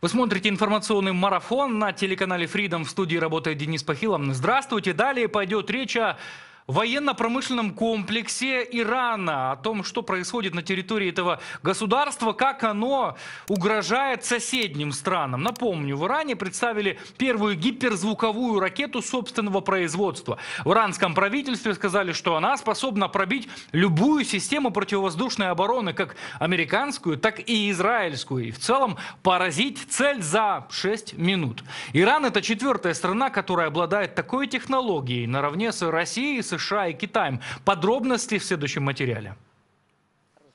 Вы смотрите информационный марафон на телеканале Freedom. В студии работает Денис Пахилов. Здравствуйте. Далее пойдет речь о военно-промышленном комплексе Ирана, о том, что происходит на территории этого государства, как оно угрожает соседним странам. Напомню, в Иране представили первую гиперзвуковую ракету собственного производства. В иранском правительстве сказали, что она способна пробить любую систему противовоздушной обороны, как американскую, так и израильскую, и в целом поразить цель за 6 минут. Иран – это четвертая страна, которая обладает такой технологией наравне с Россией США США и Китаем. Подробности в следующем материале.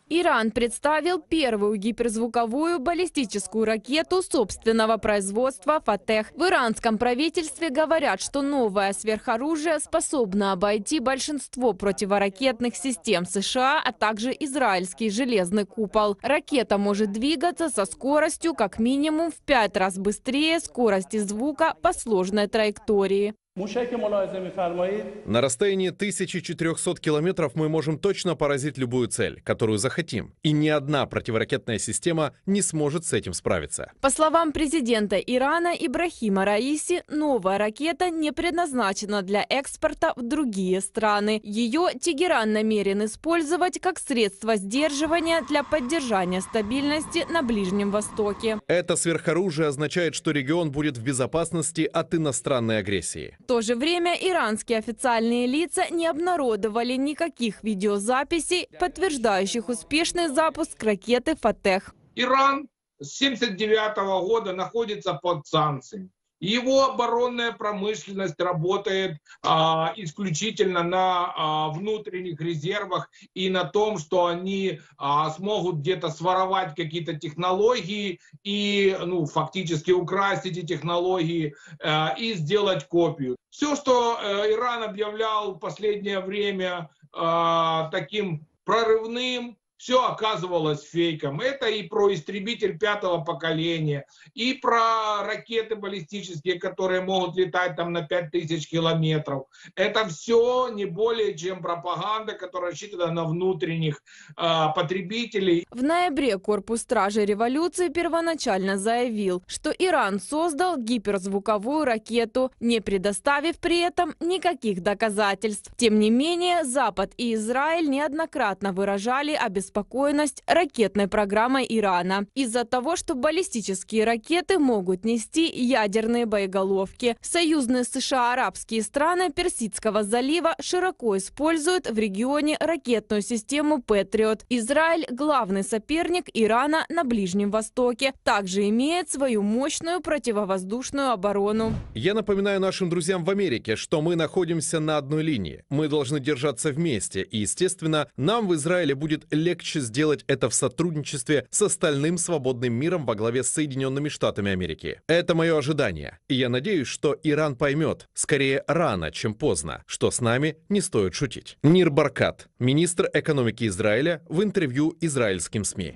Иран представил первую гиперзвуковую баллистическую ракету собственного производства «Фатех». В иранском правительстве говорят, что новое сверхоружие способно обойти большинство противоракетных систем США, а также израильский железный купол. Ракета может двигаться со скоростью как минимум в пять раз быстрее скорости звука по сложной траектории. На расстоянии 1400 километров мы можем точно поразить любую цель, которую захотим. И ни одна противоракетная система не сможет с этим справиться. По словам президента Ирана Ибрахима Раиси, новая ракета не предназначена для экспорта в другие страны. Ее Тегеран намерен использовать как средство сдерживания для поддержания стабильности на Ближнем Востоке. Это сверхоружие означает, что регион будет в безопасности от иностранной агрессии. В то же время иранские официальные лица не обнародовали никаких видеозаписей, подтверждающих успешный запуск ракеты «Фатех». Иран с 1979 года находится под санкциями. Его оборонная промышленность работает а, исключительно на а, внутренних резервах и на том, что они а, смогут где-то своровать какие-то технологии и ну, фактически украсть эти технологии а, и сделать копию. Все, что а, Иран объявлял в последнее время а, таким прорывным, все оказывалось фейком. Это и про истребитель пятого поколения, и про ракеты баллистические, которые могут летать там на 5000 километров. Это все не более чем пропаганда, которая рассчитана на внутренних э, потребителей. В ноябре Корпус Стражи Революции первоначально заявил, что Иран создал гиперзвуковую ракету, не предоставив при этом никаких доказательств. Тем не менее, Запад и Израиль неоднократно выражали обеспокоенность обеспокоенность ракетной программой Ирана из-за того, что баллистические ракеты могут нести ядерные боеголовки. Союзные США арабские страны Персидского залива широко используют в регионе ракетную систему «Патриот». Израиль – главный соперник Ирана на Ближнем Востоке. Также имеет свою мощную противовоздушную оборону. Я напоминаю нашим друзьям в Америке, что мы находимся на одной линии. Мы должны держаться вместе. И, естественно, нам в Израиле будет легче легче сделать это в сотрудничестве с остальным свободным миром во главе с Соединенными Штатами Америки. Это мое ожидание, и я надеюсь, что Иран поймет, скорее рано, чем поздно, что с нами не стоит шутить. Нир Баркат, министр экономики Израиля, в интервью израильским СМИ.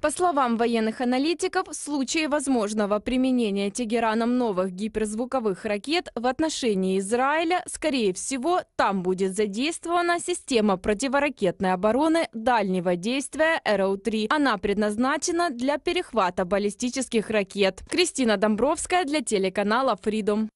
По словам военных аналитиков, в случае возможного применения Тегераном новых гиперзвуковых ракет в отношении Израиля, скорее всего, там будет задействована система противоракетной обороны дальнего действия РО-3. Она предназначена для перехвата баллистических ракет. Кристина Домбровская для телеканала Freedom.